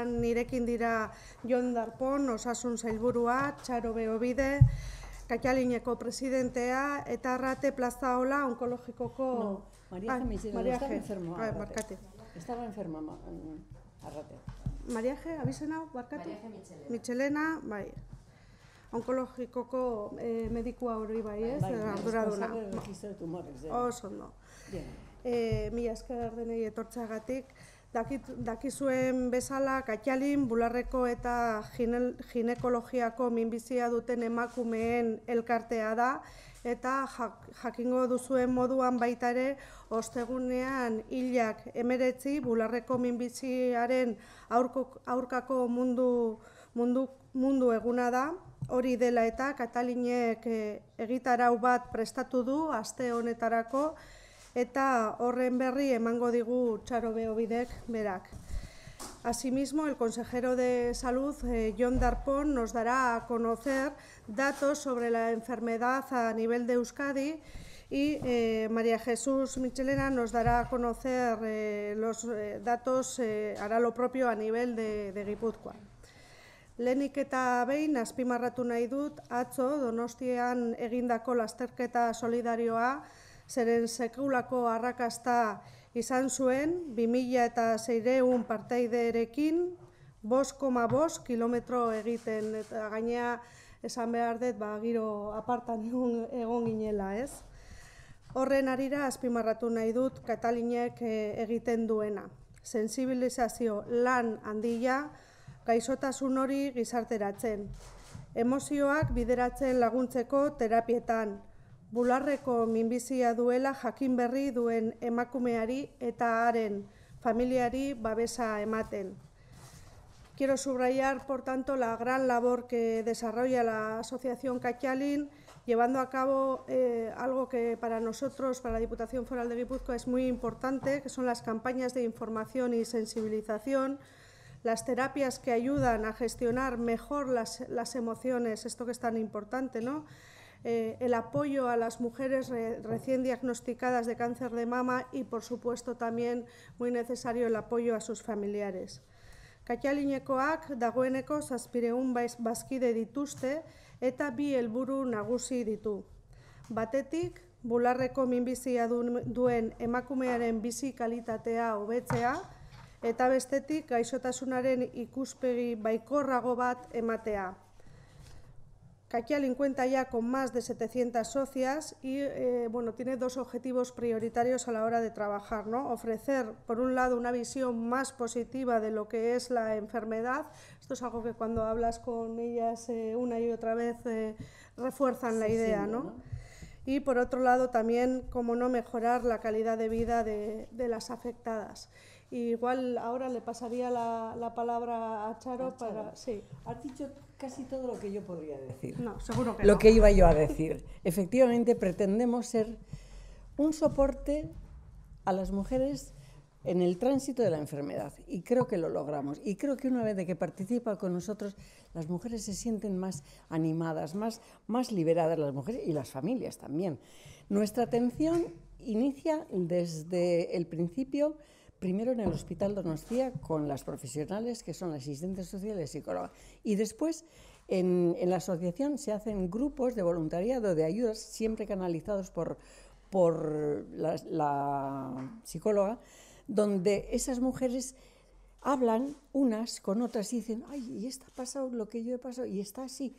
nirekin dira Jon Darpon, osasun zailburua, Txaro Beobide, Katialineko presidentea, eta Arrate Plaza Ola onkologikoko... No, Maria Jem ah, izin, Maria Jem, enfermoa. Ba, barkate. Estaba enferma, ma, mm, Arrate. Maria Jem, abizena, barkate? Maria Jem Michelena. Michelena, bai. Onkologikoko eh, medikua hori bai, bai ez? Bai, bai, arduraduna. Ba. Oso, no. Bien. Eh, mila esker denei etortzagatik. Dakit, dakizuen bezala, Katialin, Bularreko eta Ginekologiako minbizia duten emakumeen elkartea da, eta jak, jakingo duzuen moduan baita ere, ostegunean hilak emeretzi, Bularreko minbiziaren aurkako mundu, mundu, mundu eguna da, hori dela eta Katalinek eh, egitarau bat prestatu du, aste honetarako, eta horren berri emango digu txarobeo bidek berak. Asimismo, el consejero de Salud, eh, John Darpon, nos dará a conocer datos sobre la enfermedad a nivel de Euskadi y eh, María Jesús Michelena nos dará a conocer eh, los datos hará lo propio a nivel de Gipuzkoa. Lenik eta behin azpimarratu nahi dut, atzo donostian egindako lasterketa solidarioa zeren sekulako arrakasta izan zuen, 2000 eta zeireun parteiderekin, 5,5 kilometro egiten, eta gainea esan behar dut, ba, giro apartan egon ginela, ez? Horren arira azpimarratu nahi dut Katalinek eh, egiten duena. Sensibilizazio lan handia gaizotasun hori gizarteratzen. Emozioak bideratzen laguntzeko terapietan, con minbizia duela jakin berri duen emakumeari eta haren familiari babesa ematen. Quiero subrayar, por tanto, la gran labor que desarrolla la Asociación Cachalín, llevando a cabo eh, algo que para nosotros, para la Diputación Foral de Guipúzcoa, es muy importante, que son las campañas de información y sensibilización, las terapias que ayudan a gestionar mejor las, las emociones, esto que es tan importante, ¿no? Eh, el apoyo a las mujeres recién diagnosticadas de cáncer de mama y, por supuesto, también muy necesario el apoyo a sus familiares. Katialinekoak dagoeneko zazpireun bazkide dituzte eta bi helburu nagusi ditu. Batetik, bularreko minbizia duen emakumearen bizi kalitatea hobetzea eta bestetik gaixotasunaren ikuspegi baikorrago bat ematea. Caquial cuenta ya con más de 700 socias y eh, bueno, tiene dos objetivos prioritarios a la hora de trabajar. ¿no? Ofrecer, por un lado, una visión más positiva de lo que es la enfermedad. Esto es algo que cuando hablas con ellas eh, una y otra vez eh, refuerzan la idea. ¿no? Y por otro lado, también, cómo no mejorar la calidad de vida de, las afectadas. igual ahora le pasaría la, palabra a Charo, para... Sí. dicho casi todo lo que yo podría decir. Lo que iba yo a decir. Efectivamente, pretendemos ser un soporte a las mujeres en el tránsito de la enfermedad y creo que lo logramos. Y creo que una vez de que participa con nosotros, las mujeres se sienten más animadas, más, más liberadas las mujeres y las familias también. Nuestra atención inicia desde el principio primero en el Hospital Donostia con las profesionales que son las asistentes sociales y psicólogas. Y después en, la asociación se hacen grupos de voluntariado, de ayudas, siempre canalizados por, por la, psicóloga, donde esas mujeres hablan unas con otras y dicen, ay, y está pasado lo que yo he pasado, y está así.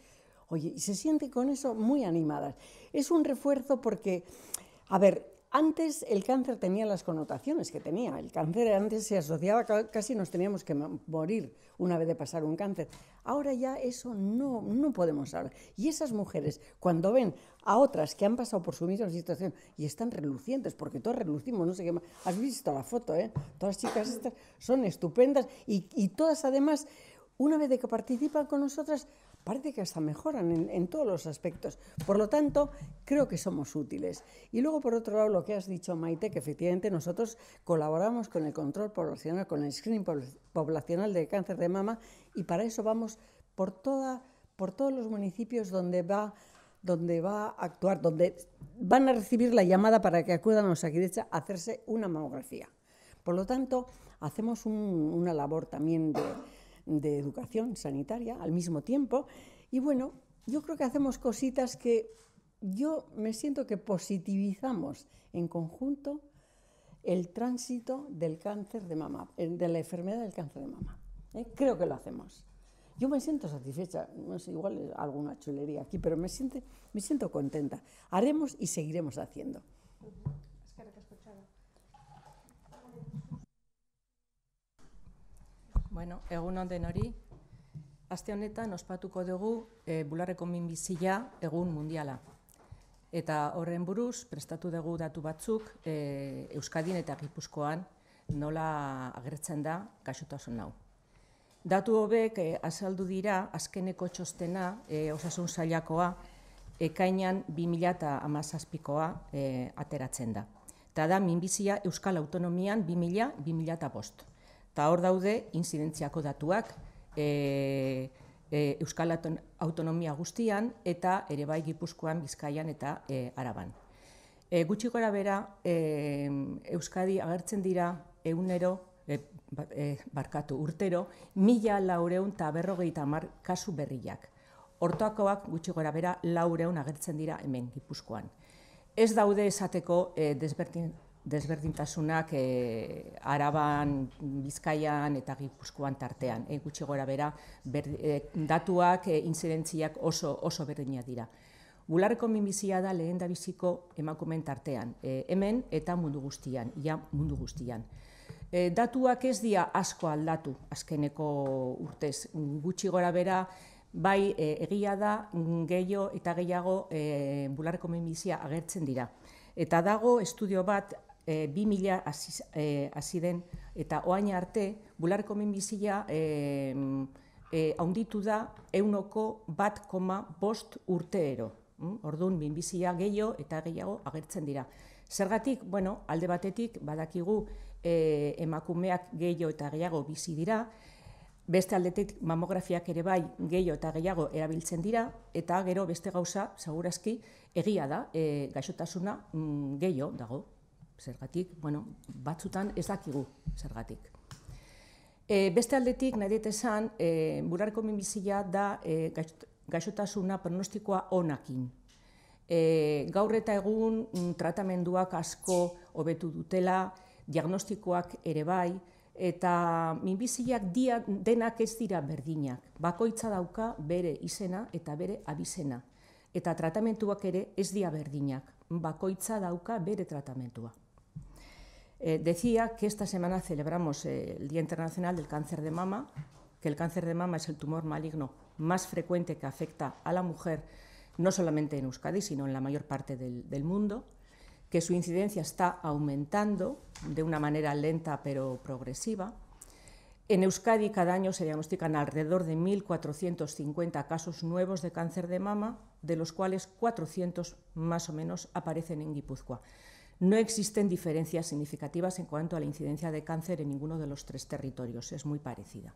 Oye, y se siente con eso muy animadas. Es un refuerzo porque, a ver, antes el cáncer tenía las connotaciones que tenía. El cáncer antes se asociaba, casi nos teníamos que morir una vez de pasar un cáncer. Ahora ya eso no, no podemos hablar. Y esas mujeres, cuando ven a otras que han pasado por su misma situación y están relucientes, porque todos relucimos, no sé qué más. Has visto la foto, ¿eh? Todas chicas estas son estupendas y, y todas además, una vez de que participan con nosotras, parece que hasta mejoran en, todos los aspectos. Por lo tanto, creo que somos útiles. Y luego, por otro lado, lo que has dicho, Maite, que efectivamente nosotros colaboramos con el control poblacional, con el screening poblacional de cáncer de mama, y para eso vamos por, toda, por todos los municipios donde va donde va a actuar, donde van a recibir la llamada para que acudan a Osakidecha a hacerse una mamografía. Por lo tanto, hacemos una labor también de, de educación sanitaria al mismo tiempo. Y bueno, yo creo que hacemos cositas que yo me siento que positivizamos en conjunto el tránsito del cáncer de mama, eh, de la enfermedad del cáncer de mama. ¿eh? Creo que lo hacemos. Yo me siento satisfecha, no sé, igual alguna chulería aquí, pero me, siente, me siento contenta. Haremos y seguiremos haciendo. Bueno, egun hon den hori, azte honetan ospatuko dugu e, bularreko minbizia egun mundiala. Eta horren buruz, prestatu dugu datu batzuk e, Euskadin eta Gipuzkoan nola agertzen da kasutasun nau. Datu hobek eh, azaldu dira azkeneko txostena osasun zailakoa ekainan 2000 eta amazazpikoa ateratzen da. Eta da minbizia Euskal Autonomian 2000-2008. Eta hor daude inzidentziako datuak e, e Euskal Autonomia guztian eta ere bai Gipuzkoan, Bizkaian eta e, Araban. E, gutxi gora bera, e, Euskadi agertzen dira eunero, ba, barkatu urtero, mila laureun eta berrogeita hamar kasu berriak. Hortoakoak gutxi gora bera laureun agertzen dira hemen Gipuzkoan. Ez daude esateko e, desberdintasunak e, Araban, Bizkaian eta Gipuzkoan tartean. E, gutxi gora bera, ber, e, datuak, e, oso, oso berdina dira. Gularreko minbizia da lehen da biziko emakumen tartean. E, hemen eta mundu guztian, ia mundu guztian. E, datuak ez dira asko aldatu, azkeneko urtez. Gutxi gora bera, Bai, e, egia da, gehiago eta gehiago e, bularreko minbizia agertzen dira. Eta dago, estudio bat, Eh, bi mila aziden eh, eta oain arte bularko minbizia eh, haunditu da eunoko bat koma bost urteero. Mm? Orduan, minbizia gehiago eta gehiago agertzen dira. Zergatik, bueno, alde batetik badakigu emakumeak gehiago eta gehiago bizi dira, Beste aldetik mamografiak ere bai gehiago eta gehiago erabiltzen dira, eta gero beste gauza, segurazki, egia da, gaixotasuna mm, gehiago dago zergatik, bueno, batzutan ez dakigu zergatik. E, beste aldetik, nahi dut esan, e, burarko minbizia da e, gaixotasuna pronostikoa onakin. E, gaur eta egun mm, tratamenduak asko hobetu dutela, diagnostikoak ere bai, eta minbiziak dia, denak ez dira berdinak. Bakoitza dauka bere izena eta bere abizena. Eta tratamentuak ere ez dira berdinak. Bakoitza dauka bere tratamentua. Eh, decía que esta semana celebramos eh, el Día Internacional del Cáncer de Mama, que el cáncer de mama es el tumor maligno más frecuente que afecta a la mujer, no solamente en Euskadi, sino en la mayor parte del mundo, que su incidencia está aumentando de una manera lenta pero progresiva. En Euskadi cada año se diagnostican alrededor de 1.450 casos nuevos de cáncer de mama, de los cuales 400 más o menos aparecen en Guipúzcoa. No existen diferencias significativas en cuanto a la incidencia de cáncer en ninguno de los tres territorios, es muy parecida.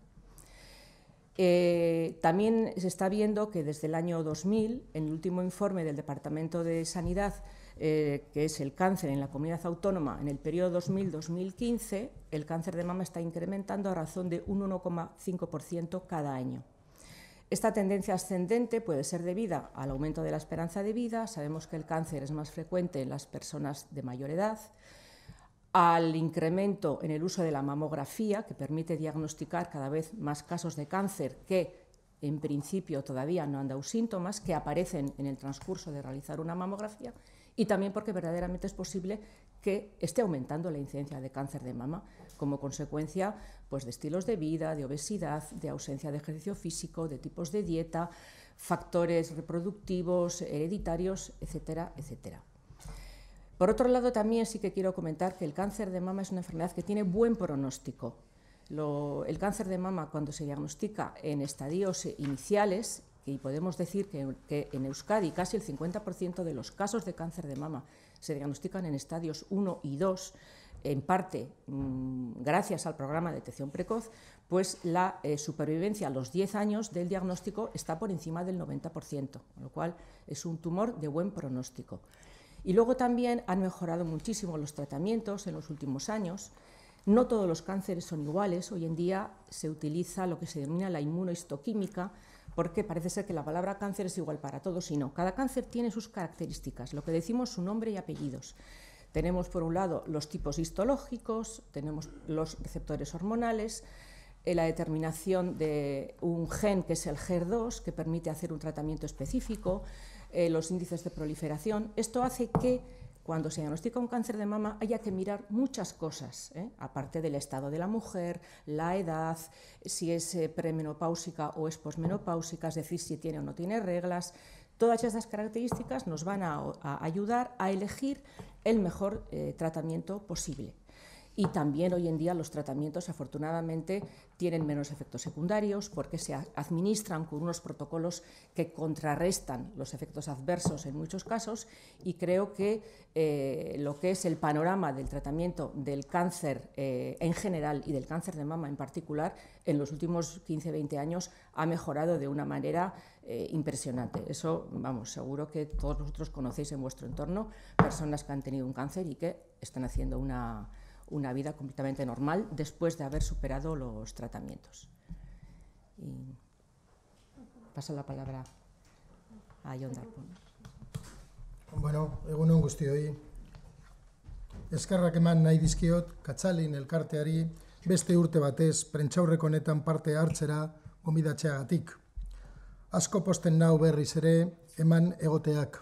Eh, también se está viendo que desde el año 2000, en el último informe del Departamento de Sanidad, eh, que es el cáncer en la comunidad autónoma, en el periodo 2000-2015, el cáncer de mama está incrementando a razón de un 1,5% cada año. Esta tendencia ascendente puede ser debida al aumento de la esperanza de vida, sabemos que el cáncer es más frecuente en las personas de mayor edad, al incremento en el uso de la mamografía, que permite diagnosticar cada vez más casos de cáncer que en principio todavía no han dado síntomas, que aparecen en el transcurso de realizar una mamografía, y también porque verdaderamente es posible que esté aumentando la incidencia de cáncer de mama como consecuencia pues, de estilos de vida, de obesidad, de ausencia de ejercicio físico, de tipos de dieta, factores reproductivos, hereditarios, etcétera, etcétera. Por otro lado, también sí que quiero comentar que el cáncer de mama es una enfermedad que tiene buen pronóstico. el cáncer de mama, cuando se diagnostica en estadios iniciales, y podemos decir que, que en Euskadi casi el 50% de los casos de cáncer de mama se diagnostican en estadios 1 y 2, en parte mm, gracias al programa de detección precoz, pues la eh, supervivencia a los 10 años del diagnóstico está por encima del 90%, lo cual es un tumor de buen pronóstico. Y luego también han mejorado muchísimo los tratamientos en los últimos años. No todos los cánceres son iguales. Hoy en día se utiliza lo que se denomina la inmunohistoquímica, porque parece ser que la palabra cáncer es igual para todos y no. Cada cáncer tiene sus características, lo que decimos su nombre y apellidos. Tenemos por un lado los tipos histológicos, tenemos los receptores hormonales, eh, la determinación de un gen que es el GER2, que permite hacer un tratamiento específico, eh, los índices de proliferación. Esto hace que cuando se diagnostica un cáncer de mama haya que mirar muchas cosas, ¿eh? aparte del estado de la mujer, la edad, si es eh, premenopáusica o es posmenopáusica, es decir, si tiene o no tiene reglas. Todas estas características nos van a, ayudar a elegir el mejor eh, tratamiento posible y también hoy en día los tratamientos afortunadamente tienen menos efectos secundarios porque se administran con unos protocolos que contrarrestan los efectos adversos en muchos casos y creo que eh, lo que es el panorama del tratamiento del cáncer eh, en general y del cáncer de mama en particular en los últimos 15-20 años ha mejorado de una manera eh, impresionante. Eso, vamos, seguro que todos vosotros conocéis en vuestro entorno personas que han tenido un cáncer y que están haciendo una una vida completamente normal después de haber superado los tratamientos. Y paso la palabra a John Darpon. Bueno, egunon que Eskerrak eman nahi dizkiot, katxalin elkarteari, beste urte batez, prentxaurrek honetan parte hartzera gomidatxeagatik. Asko posten nau berriz ere, eman egoteak.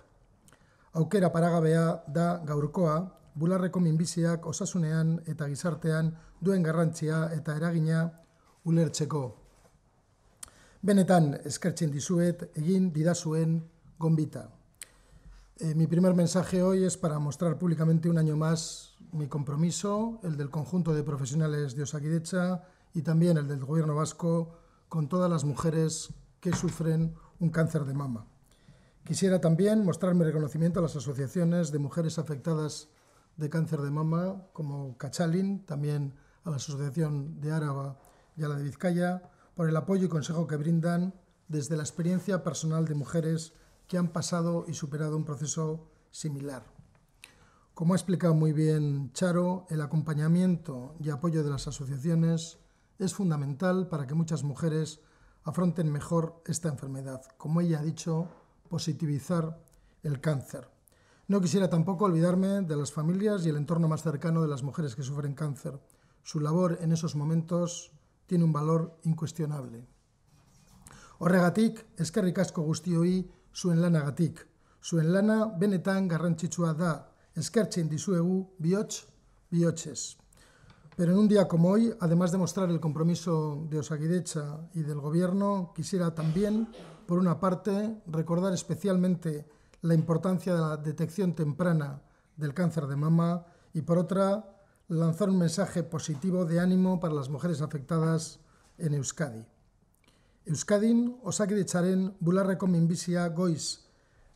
Aukera paragabea da gaurkoa, bularreko minbiziak osasunean eta gizartean duen garrantzia eta eragina ulertzeko. Benetan eskertzen dizuet egin didazuen gombita. Eh, mi primer mensaje hoy es para mostrar públicamente un año más mi compromiso, el del conjunto de profesionales de Osakidecha y también el del Gobierno vasco con todas las mujeres que sufren un cáncer de mama. Quisiera también mostrar mi reconocimiento a las asociaciones de mujeres afectadas de cáncer de mama, como Cachalin, también a la Asociación de Áraba y a la de Vizcaya, por el apoyo y consejo que brindan desde la experiencia personal de mujeres que han pasado y superado un proceso similar. Como ha explicado muy bien Charo, el acompañamiento y apoyo de las asociaciones es fundamental para que muchas mujeres afronten mejor esta enfermedad. Como ella ha dicho, positivizar el cáncer. No quisiera tampoco olvidarme de las familias y el entorno más cercano de las mujeres que sufren cáncer. Su labor en esos momentos tiene un valor incuestionable. eskerrik asko benetan Pero en un día como hoy, además de mostrar el compromiso de Osaguidecha y del Gobierno, quisiera también, por una parte, recordar especialmente la importancia de la detección temprana del cáncer de mama y por otra, lanzar un mensaje positivo de ánimo para las mujeres afectadas en Euskadi. Euskadin osakidetzaren bularreko minbizia goiz,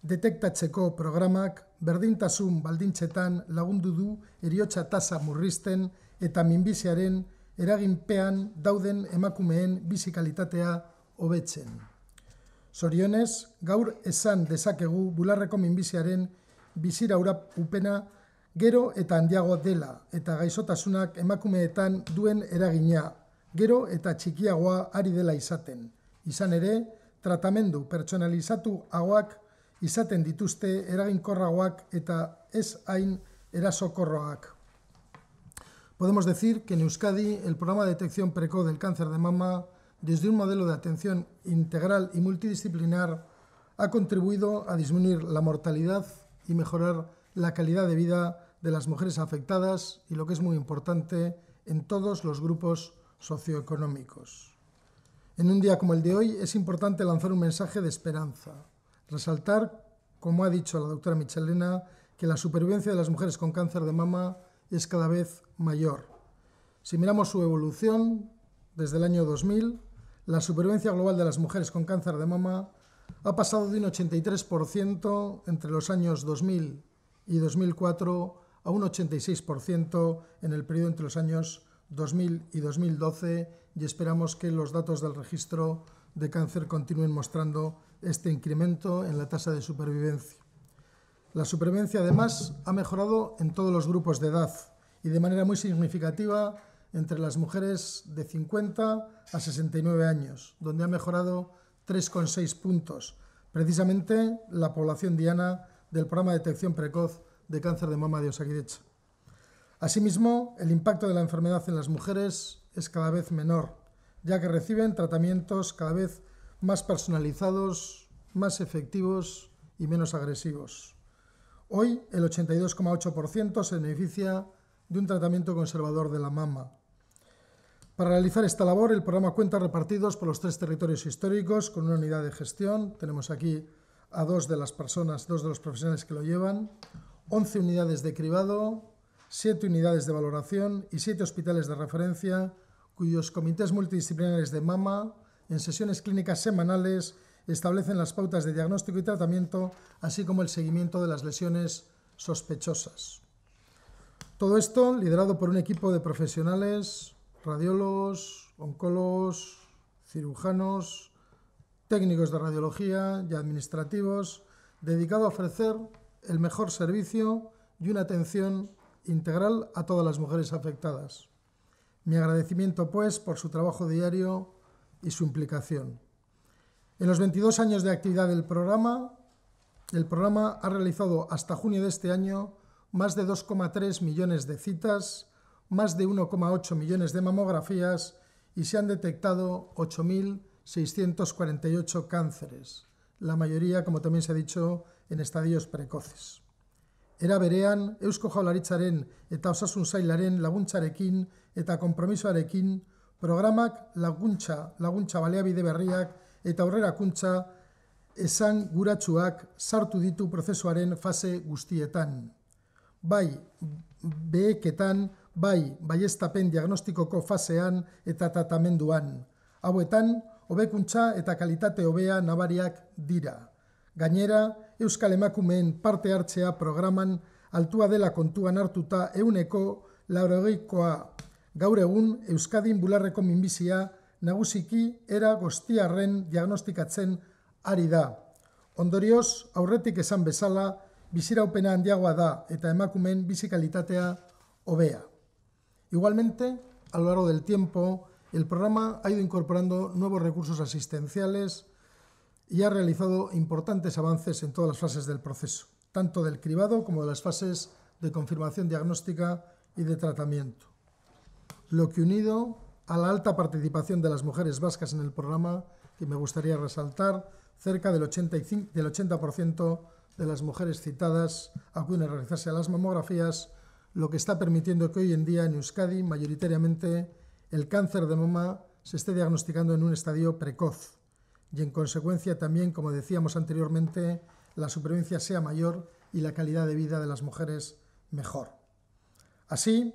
detektatzeko programak berdintasun baldintxetan lagundu du eriotxa tasa murristen eta minbiziaren eraginpean dauden emakumeen bizikalitatea hobetzen. Sorionez, gaur esan dezakegu bularreko minbiziaren biziraura upena, gero eta handiago dela eta gaizotasunak emakumeetan duen eragina, gero eta txikiagoa ari dela izaten. Izan ere, tratamendu pertsonalizatu hauak izaten dituzte eraginkorragoak eta ez hain erasokorroak. Podemos decir que en Euskadi el programa de detección precoz del cáncer de mama desde un modelo de atención integral y multidisciplinar ha contribuido a disminuir la mortalidad y mejorar la calidad de vida de las mujeres afectadas y, lo que es muy importante, en todos los grupos socioeconómicos. En un día como el de hoy es importante lanzar un mensaje de esperanza, resaltar, como ha dicho la doctora Michelena, que la supervivencia de las mujeres con cáncer de mama es cada vez mayor. Si miramos su evolución desde el año 2000, la supervivencia global de las mujeres con cáncer de mama ha pasado de un 83% entre los años 2000 y 2004 a un 86% en el periodo entre los años 2000 y 2012 y esperamos que los datos del registro de cáncer continúen mostrando este incremento en la tasa de supervivencia. La supervivencia además ha mejorado en todos los grupos de edad y de manera muy significativa entre las mujeres de 50 a 69 años, donde ha mejorado 3,6 puntos. Precisamente la población diana del programa de detección precoz de cáncer de mama de Osakidecha. Asimismo, el impacto de la enfermedad en las mujeres es cada vez menor, ya que reciben tratamientos cada vez más personalizados, más efectivos y menos agresivos. Hoy, el 82,8% se beneficia de un tratamiento conservador de la mama, para realizar esta labor, el programa cuenta repartidos por los tres territorios históricos con una unidad de gestión. Tenemos aquí a dos de las personas, dos de los profesionales que lo llevan, 11 unidades de cribado, 7 unidades de valoración y 7 hospitales de referencia, cuyos comités multidisciplinares de mama, en sesiones clínicas semanales, establecen las pautas de diagnóstico y tratamiento, así como el seguimiento de las lesiones sospechosas. Todo esto liderado por un equipo de profesionales radiólogos, oncólogos, cirujanos, técnicos de radiología y administrativos, dedicado a ofrecer el mejor servicio y una atención integral a todas las mujeres afectadas. Mi agradecimiento, pues, por su trabajo diario y su implicación. En los 22 años de actividad del programa, el programa ha realizado hasta junio de este año más de 2,3 millones de citas más de 1,8 millones de mamografías y se han detectado 8.648 cánceres, la mayoría, como también se ha dicho, en estadios precoces. Era berean, Eusko Jaularitzaren eta Osasun Zailaren laguntzarekin eta kompromisoarekin programak laguntza, laguntza balea berriak eta aurrera esan guratsuak sartu ditu prozesuaren fase guztietan. Bai, beheketan, bai baiestapen diagnostikoko fasean eta tatamenduan. Hauetan, hobekuntza eta kalitate hobea nabariak dira. Gainera, Euskal Emakumeen parte hartzea programan altua dela kontuan hartuta euneko laurogeikoa. Gaur egun, Euskadin bularreko minbizia nagusiki era goztiarren diagnostikatzen ari da. Ondorioz, aurretik esan bezala, biziraupena handiagoa da eta emakumeen bizikalitatea hobea. Igualmente, a lo largo del tiempo, el programa ha ido incorporando nuevos recursos asistenciales y ha realizado importantes avances en todas las fases del proceso, tanto del cribado como de las fases de confirmación diagnóstica y de tratamiento. Lo que unido a la alta participación de las mujeres vascas en el programa, que me gustaría resaltar, cerca del, 80% de las mujeres citadas acuden a realizarse a las mamografías lo que está permitiendo que hoy en día en Euskadi mayoritariamente el cáncer de mama se esté diagnosticando en un estadio precoz y en consecuencia también, como decíamos anteriormente, la supervivencia sea mayor y la calidad de vida de las mujeres mejor. Así,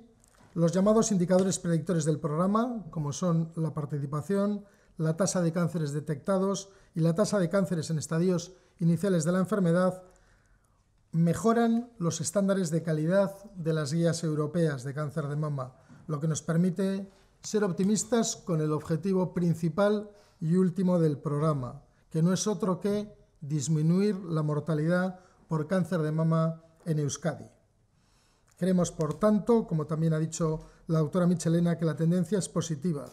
los llamados indicadores predictores del programa, como son la participación, la tasa de cánceres detectados y la tasa de cánceres en estadios iniciales de la enfermedad, mejoran los estándares de calidad de las guías europeas de cáncer de mama, lo que nos permite ser optimistas con el objetivo principal y último del programa, que no es otro que disminuir la mortalidad por cáncer de mama en Euskadi. Creemos, por tanto, como también ha dicho la doctora Michelena, que la tendencia es positiva,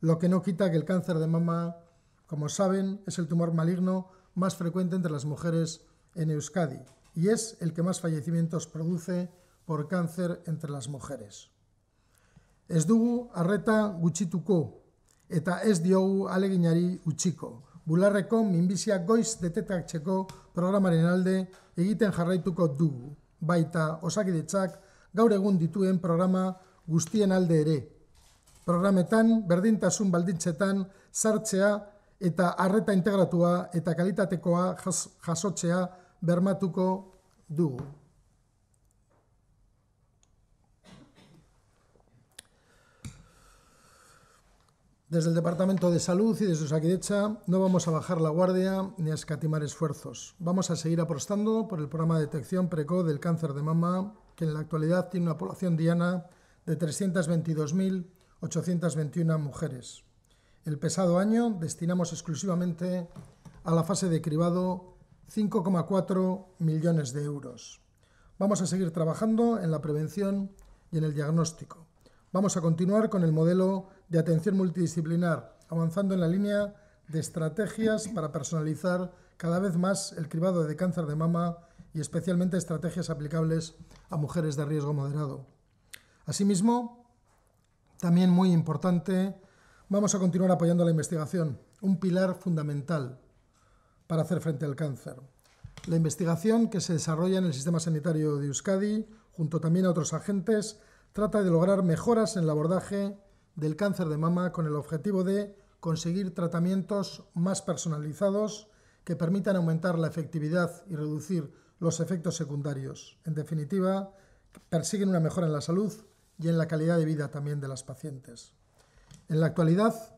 lo que no quita que el cáncer de mama, como saben, es el tumor maligno más frecuente entre las mujeres en Euskadi. y es el que más fallecimientos produce por cáncer entre las mujeres. Ez dugu arreta gutxituko eta ez diogu aleginari utziko. Bularreko minbisiak goiz detetatzeko programaren alde egiten jarraituko dugu, baita osakidetzak gaur egun dituen programa guztien alde ere. Programetan berdintasun baldintzetan sartzea eta arreta integratua eta kalitatekoa jasotzea vermatuco Dugo. Desde el Departamento de Salud y desde Usaquidecha no vamos a bajar la guardia ni a escatimar esfuerzos. Vamos a seguir apostando por el programa de detección precoz del cáncer de mama, que en la actualidad tiene una población diana de 322.821 mujeres. El pesado año destinamos exclusivamente a la fase de cribado 5,4 millones de euros. Vamos a seguir trabajando en la prevención y en el diagnóstico. Vamos a continuar con el modelo de atención multidisciplinar, avanzando en la línea de estrategias para personalizar cada vez más el cribado de cáncer de mama y especialmente estrategias aplicables a mujeres de riesgo moderado. Asimismo, también muy importante, vamos a continuar apoyando la investigación, un pilar fundamental para hacer frente al cáncer. La investigación que se desarrolla en el sistema sanitario de Euskadi, junto también a otros agentes, trata de lograr mejoras en el abordaje del cáncer de mama con el objetivo de conseguir tratamientos más personalizados que permitan aumentar la efectividad y reducir los efectos secundarios. En definitiva, persiguen una mejora en la salud y en la calidad de vida también de las pacientes. En la actualidad,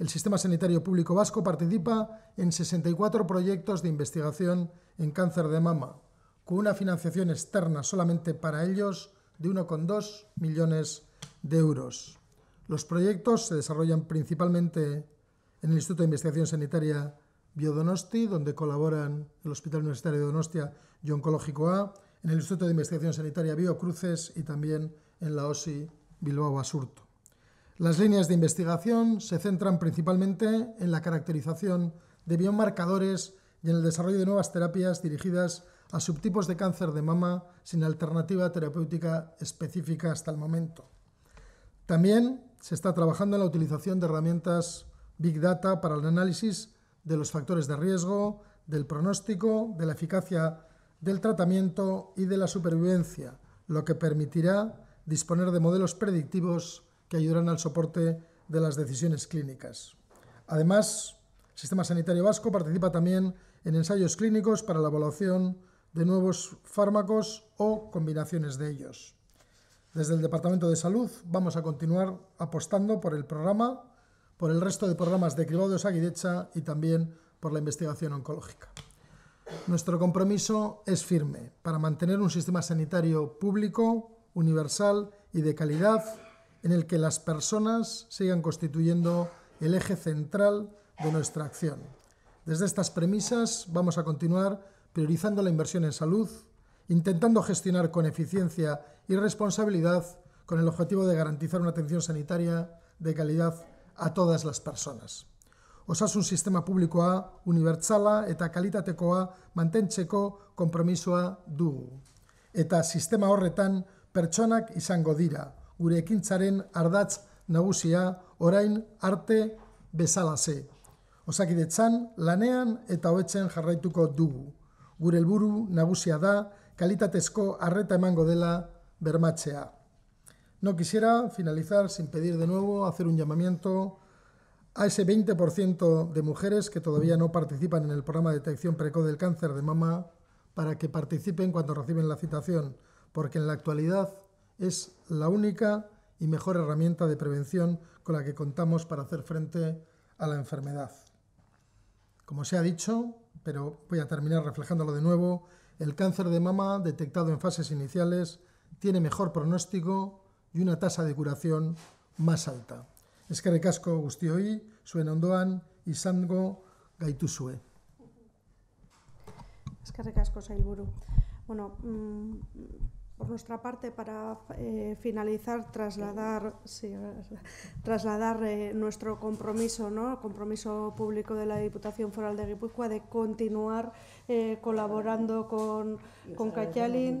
el Sistema Sanitario Público Vasco participa en 64 proyectos de investigación en cáncer de mama, con una financiación externa solamente para ellos de 1,2 millones de euros. Los proyectos se desarrollan principalmente en el Instituto de Investigación Sanitaria Biodonosti, donde colaboran el Hospital Universitario de Donostia y Oncológico A, en el Instituto de Investigación Sanitaria Biocruces y también en la OSI Bilbao Asurto. Las líneas de investigación se centran principalmente en la caracterización de biomarcadores y en el desarrollo de nuevas terapias dirigidas a subtipos de cáncer de mama sin alternativa terapéutica específica hasta el momento. También se está trabajando en la utilización de herramientas Big Data para el análisis de los factores de riesgo, del pronóstico, de la eficacia del tratamiento y de la supervivencia, lo que permitirá disponer de modelos predictivos que ayudarán al soporte de las decisiones clínicas. Además, el Sistema Sanitario Vasco participa también en ensayos clínicos para la evaluación de nuevos fármacos o combinaciones de ellos. Desde el Departamento de Salud vamos a continuar apostando por el programa, por el resto de programas de cribado de Osaguidecha y también por la investigación oncológica. Nuestro compromiso es firme para mantener un sistema sanitario público, universal y de calidad en el que las personas sigan constituyendo el eje central de nuestra acción. Desde estas premisas vamos a continuar priorizando la inversión en salud, intentando gestionar con eficiencia y responsabilidad con el objetivo de garantizar una atención sanitaria de calidad a todas las personas. un sistema público publikoa, unibertsala eta kalitatekoa compromiso a du Eta sistema horretan pertsonak izango dira, gure ekintzaren ardatz nagusia orain arte bezalase. Osakidetzan, lanean eta hobetzen jarraituko dugu. Gure helburu nagusia da kalitatezko arreta emango dela bermatzea. No quisiera finalizar sin pedir de nuevo hacer un llamamiento a ese 20% de mujeres que todavía no participan en el programa de detección precoz del cáncer de mama para que participen cuando reciben la citación, porque en la actualidad es la única y mejor herramienta de prevención con la que contamos para hacer frente a la enfermedad. Como se ha dicho, pero voy a terminar reflejándolo de nuevo, el cáncer de mama detectado en fases iniciales tiene mejor pronóstico y una tasa de curación más alta. casco, asko y zuen ondoan izango gaituzue. asko Bueno, mm, por nuestra parte, para eh, finalizar, trasladar, trasladar eh, nuestro compromiso, ¿no? el compromiso público de la Diputación Foral de Guipúzcoa de continuar eh, colaborando con, con Cachalin,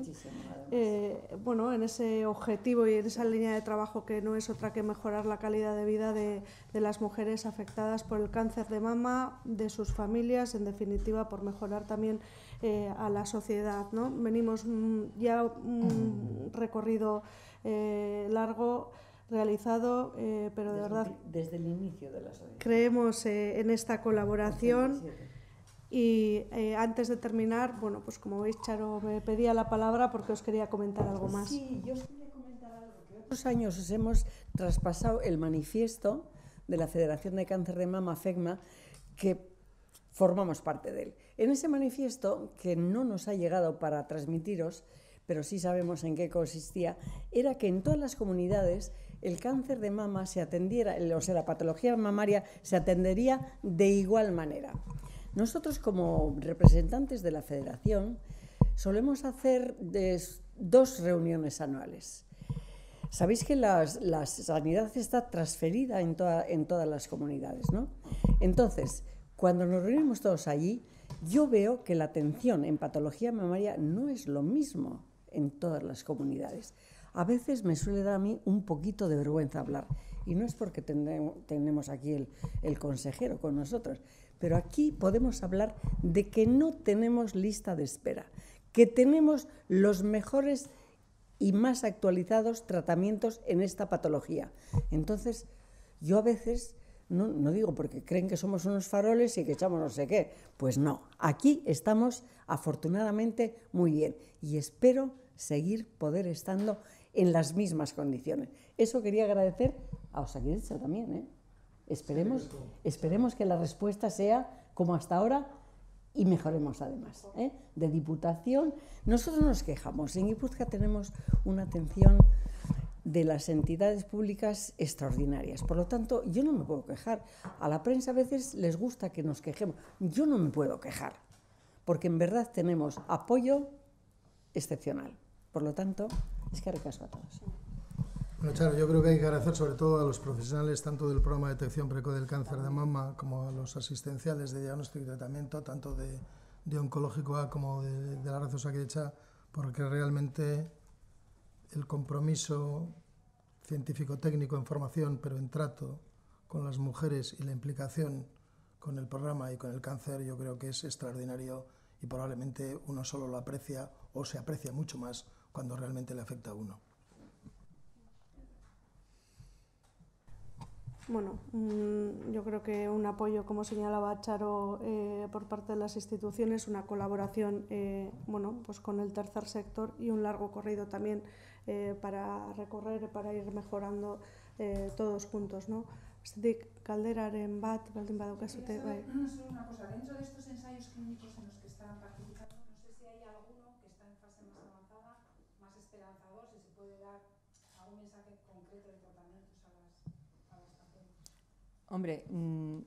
bueno, en ese objetivo y en esa línea de trabajo que no es otra que mejorar la calidad de vida de, de las mujeres afectadas por el cáncer de mama, de sus familias, en definitiva, por mejorar también eh, a la sociedad. ¿no? Venimos mm, ya mm, un recorrido eh, largo realizado, eh, pero de verdad... desde el inicio de Creemos en esta colaboración. Y antes de terminar, bueno, pues como veis, Charo me pedía la palabra porque os quería comentar algo más. Sí, yo os quería comentar algo. Que años os hemos traspasado el manifiesto de la Federación de Cáncer de Mama FECMA, que formamos parte de él. En ese manifiesto, que no nos ha llegado para transmitiros, pero sí sabemos en qué consistía, era que en todas las comunidades el cáncer de mama se atendiera, o sea, la patología mamaria se atendería de igual manera. Nosotros como representantes de la federación solemos hacer dos reuniones anuales. Sabéis que la sanidad está transferida en, en todas las comunidades, ¿no? Entonces, cuando nos reunimos todos allí, yo veo que la atención en patología mamaria no es lo mismo en todas las comunidades. A veces me suele dar a mí un poquito de vergüenza hablar, y no es porque tenemos aquí el, el consejero con nosotros, pero aquí podemos hablar de que no tenemos lista de espera, que tenemos los mejores y más actualizados tratamientos en esta patología. Entonces, yo a veces no, no digo porque creen que somos unos faroles y que echamos no sé qué. Pues no, aquí estamos afortunadamente muy bien y espero seguir poder estando en las mismas condiciones. Eso quería agradecer a Osakidecha también. ¿eh? Esperemos, esperemos que la respuesta sea como hasta ahora y mejoremos además. ¿eh? De diputación, nosotros nos quejamos. En Guipúzcoa tenemos una atención de las entidades públicas extraordinarias. Por lo tanto, yo no me puedo quejar. A la prensa a veces les gusta que nos quejemos. Yo no me puedo quejar, porque en verdad tenemos apoyo excepcional. Por lo tanto, es que recaso a todos. Bueno, Charo, yo creo que hay que agradecer sobre todo a los profesionales tanto del programa de detección precoz del cáncer de mama como a los asistenciales de diagnóstico y tratamiento, tanto de, oncológico A como de, de la red hecha, porque realmente el compromiso científico-técnico en formación, pero en trato con las mujeres y la implicación con el programa y con el cáncer, yo creo que es extraordinario y probablemente uno solo lo aprecia o se aprecia mucho más cuando realmente le afecta a uno. Bueno, mm, yo creo que un apoyo, como señalaba Charo, eh, por parte de las instituciones, una colaboración eh, bueno, pues con el tercer sector y un largo corrido también eh, para recorrer, para ir mejorando eh, todos juntos, no? Bestetik, galderaren bat, baldin badaukazute, bai. Una cosa, dentro de estos ensayos clínicos en los que están participando, no sé si hay alguno que está en fase más avanzada, más esperanzador, si se puede dar algún mensaje concreto de tratamiento a las, a las pacientes. Hombre, mmm,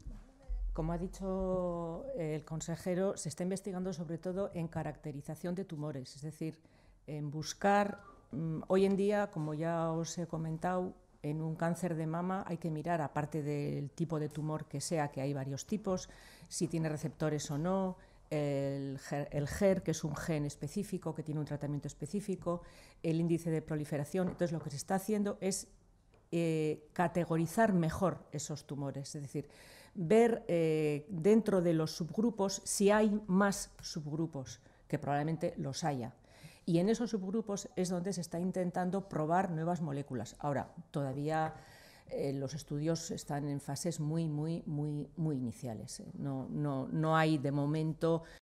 como ha dicho eh, el consejero, se está investigando sobre todo en caracterización de tumores, es decir, en buscar Mm, hoy en día, como ya os he comentado, en un cáncer de mama hay que mirar, aparte del tipo de tumor que sea, que hay varios tipos, si tiene receptores o no, el, GER, e que es un gen específico, que tiene un tratamiento específico, el índice de proliferación. Entonces, lo que se está haciendo es eh, categorizar mejor esos tumores, es decir, ver eh, dentro de los subgrupos si hay más subgrupos, que probablemente los haya y en esos subgrupos es donde se está intentando probar nuevas moléculas. Ahora, todavía eh, los estudios están en fases muy, muy, muy, muy iniciales. Eh. No, no, no hay de momento